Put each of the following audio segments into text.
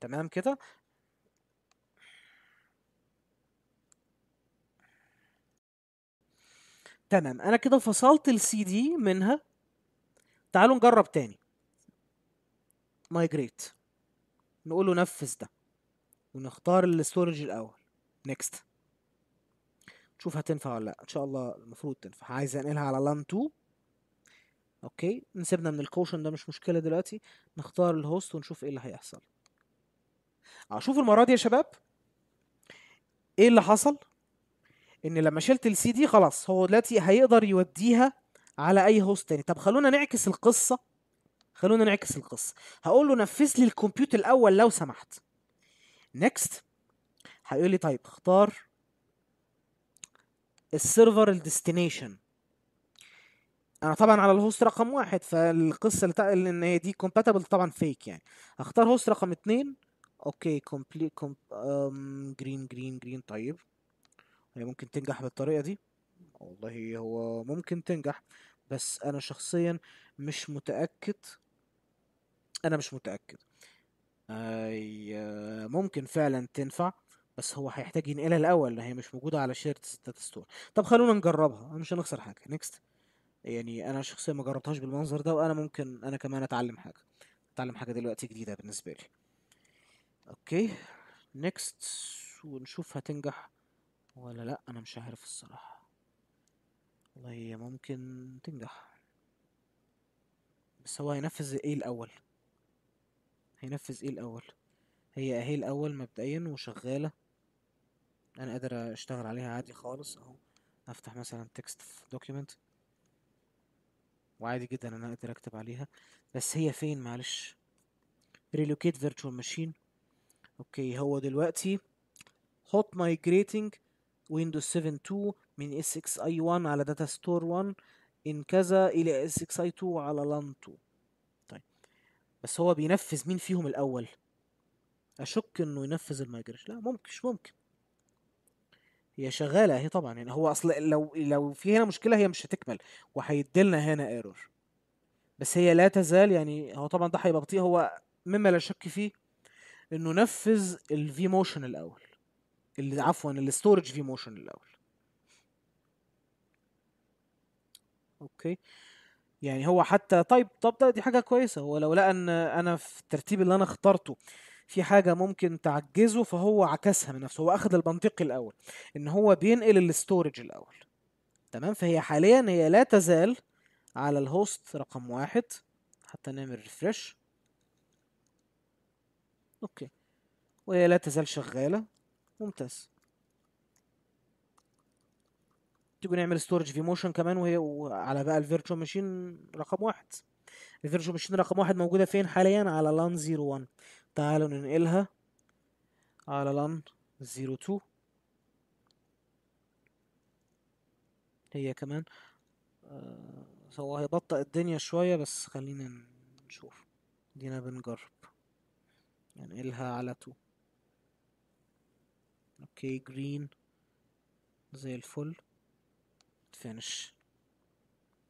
تمام كده تمام انا كده فصلت السي دي منها تعالوا نجرب تاني مايجريت نقول له نفذ ده ونختار الاستورج الاول نيكست نشوف هتنفع ولا لا ان شاء الله المفروض تنفع عايز انقلها على لان 2 اوكي نسيبنا من الكوشن ده مش مشكله دلوقتي نختار الهوست ونشوف ايه اللي هيحصل اشوف المره دي يا شباب ايه اللي حصل ان لما شلت السي دي خلاص هو دلوقتي هيقدر يوديها على اي هوست تاني طب خلونا نعكس القصه خلونا نعكس القصه هقول له نفذ لي الكمبيوتر الاول لو سمحت نيكست هيقول لي طيب اختار السيرفر الديستنيشن انا طبعا على الهوست رقم واحد فالقصه اللي ان هي دي كومباتبل طبعا فيك يعني هختار هوست رقم اتنين اوكي كومبلي كوم جرين جرين جرين طيب هي يعني ممكن تنجح بالطريقه دي والله هو ممكن تنجح بس انا شخصيا مش متاكد انا مش متاكد آه ممكن فعلا تنفع بس هو هيحتاج ينقلها الاول هي مش موجوده على شيرت ستات ستور طب خلونا نجربها انا مش هنخسر حاجه نيكست يعني انا شخصيا ما جربتهاش بالمنظر ده وانا ممكن انا كمان اتعلم حاجه اتعلم حاجه دلوقتي جديده بالنسبه لي اوكي نيكست ونشوف هتنجح ولا لا انا مش عارف الصراحة والله هي ممكن تنجح بس هو هينفذ ايه الاول هينفذ ايه الاول هي اهي الاول مبدئيا وشغالة انا قادر اشتغل عليها عادي خالص اهو افتح مثلا تكست في دوكيمنت وعادي جدا انا اقدر اكتب عليها بس هي فين معلش relocate virtual machine اوكي هو دلوقتي hot migrating ويندوز 7 2 من اس اي 1 على داتا ستور 1 ان كذا الى اس اي 2 على لان 2 طيب بس هو بينفذ مين فيهم الاول اشك انه ينفذ المايجريشن لا ممكن مش ممكن هي شغاله هي طبعا يعني هو اصل لو لو في هنا مشكله هي مش هتكمل وهيديلنا هنا ايرور بس هي لا تزال يعني هو طبعا ده هيبقى بطيء هو مما لا شك فيه انه نفذ الفي موشن الاول اللي عفوا الاستورج في موشن الاول اوكي يعني هو حتى طيب طب ده دي حاجه كويسه هو لو لقى ان انا في الترتيب اللي انا اخترته في حاجه ممكن تعجزه فهو عكسها من نفسه هو اخذ المنطقي الاول ان هو بينقل الاستورج الاول تمام فهي حاليا هي لا تزال على الهوست رقم واحد حتى نعمل ريفرش اوكي وهي لا تزال شغالة ممتاز تيجوا نعمل ستورج في موشن كمان وهي على بقى الفيرتشو ماشين رقم واحد الفيرتشو ماشين رقم واحد موجودة فين حاليا على لان زيرو وان تعالوا ننقلها على لان زيرو تو هي كمان آه، هو هيبطأ الدنيا شوية بس خلينا نشوف دينا بنجرب ننقلها يعني على تو اوكي جرين زي الفل فينش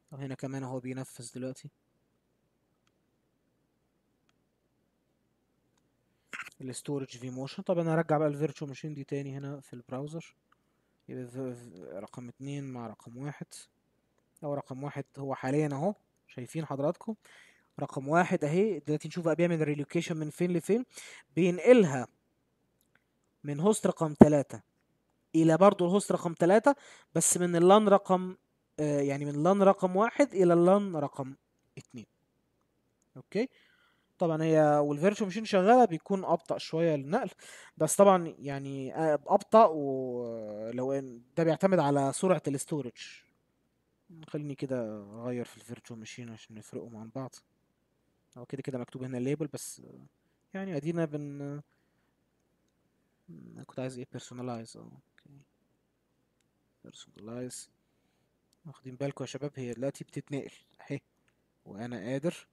طب هنا كمان هو بينفذ دلوقتي الستورج في موشن طب انا هرجع بقى الفيرتشو ماشين دي تاني هنا في البراوزر يبقى رقم اتنين مع رقم واحد او رقم واحد هو حاليا اهو شايفين حضراتكم رقم واحد اهي دلوقتي نشوف بقى بيعمل ريلوكيشن من فين لفين بينقلها من هوست رقم ثلاثة الى برضو الهوست رقم ثلاثة بس من اللان رقم آه، يعني من اللان رقم واحد الى اللان رقم اتنين اوكي طبعا هي والفيرتشوال ماشين شغاله بيكون ابطا شويه للنقل بس طبعا يعني آه، ابطا ولو ان ده بيعتمد على سرعه الاستورج خليني كده اغير في الفيرتشوال ماشين عشان نفرقهم عن بعض هو كده كده مكتوب هنا ليبل بس يعني ادينا بن كنت عايز ايه personalize اه اوكي personalize واخدين بالكم يا شباب هي دلوقتي بتتنقل اهي وانا قادر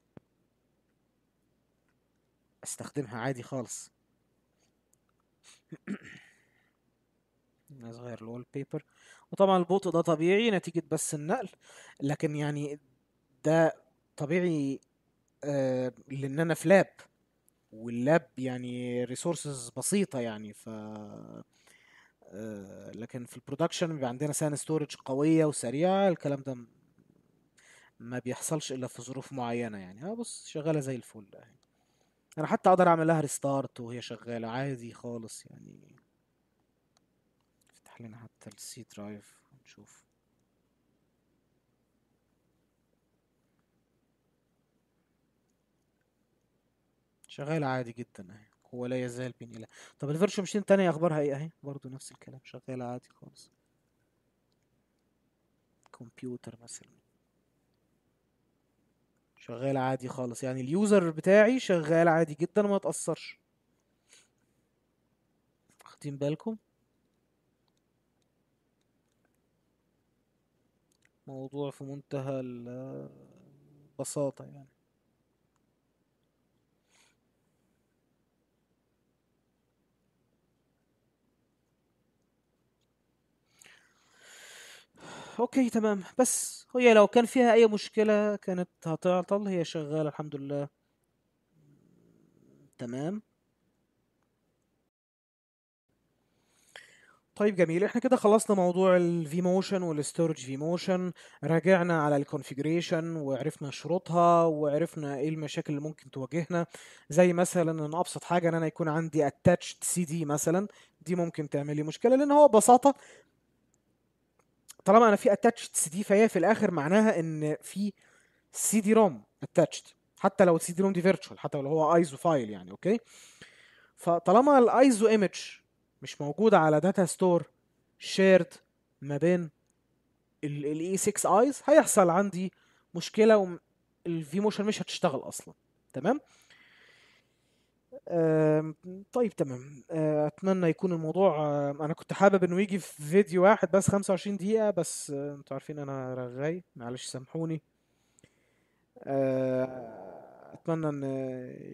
استخدمها عادي خالص عايز اغير الوول بيبر وطبعا البطء ده طبيعي نتيجة بس النقل لكن يعني ده طبيعي آه، لان انا في لاب واللاب يعني ريسورسز بسيطه يعني ف آه، لكن في البرودكشن بيبقى عندنا سان ستورج قويه وسريعه الكلام ده ما بيحصلش الا في ظروف معينه يعني اه بص شغاله زي الفل يعني. انا حتى اقدر اعمل لها ريستارت وهي شغاله عادي خالص يعني افتح لنا حتى السي درايف ونشوف شغال عادي جدا اهي ولا يزال بين إله طب الفيرتشو مشين التانية أخبارها إيه أهي برضه نفس الكلام شغال عادي خالص كمبيوتر مثلا شغال عادي خالص يعني اليوزر بتاعي شغال عادي جدا ما تأثرش واخدين بالكم موضوع في منتهى البساطة يعني اوكي تمام بس هي لو كان فيها اي مشكلة كانت هتعطل هي شغالة الحمد لله تمام طيب جميل احنا كده خلصنا موضوع الفي موشن والستورج في موشن راجعنا على الكونفيجريشن وعرفنا شروطها وعرفنا ايه المشاكل اللي ممكن تواجهنا زي مثلا ان ابسط حاجه ان انا يكون عندي اتاتشد سي دي مثلا دي ممكن تعمل لي مشكله لان هو ببساطه طالما انا في اتاتشد سي دي فهي في الاخر معناها ان في سي دي روم اتاتشد حتى لو السي دي روم دي فيرتشوال حتى لو هو ايزو فايل يعني اوكي فطالما الايزو ايمج مش موجوده على داتا ستور شيرد ما بين الاي 6 ايز هيحصل عندي مشكله والفي موشن مش هتشتغل اصلا تمام طيب تمام آه، اتمنى يكون الموضوع انا كنت حابب انه يجي في فيديو واحد بس 25 دقيقه بس انتوا عارفين انا رغاي معلش سامحوني آه، اتمنى ان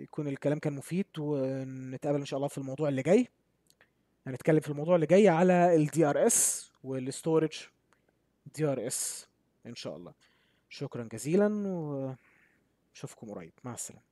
يكون الكلام كان مفيد ونتقابل ان شاء الله في الموضوع اللي جاي هنتكلم في الموضوع اللي جاي على الدي ار اس والستورج دي ار اس ان شاء الله شكرا جزيلا واشوفكم قريب مع السلامه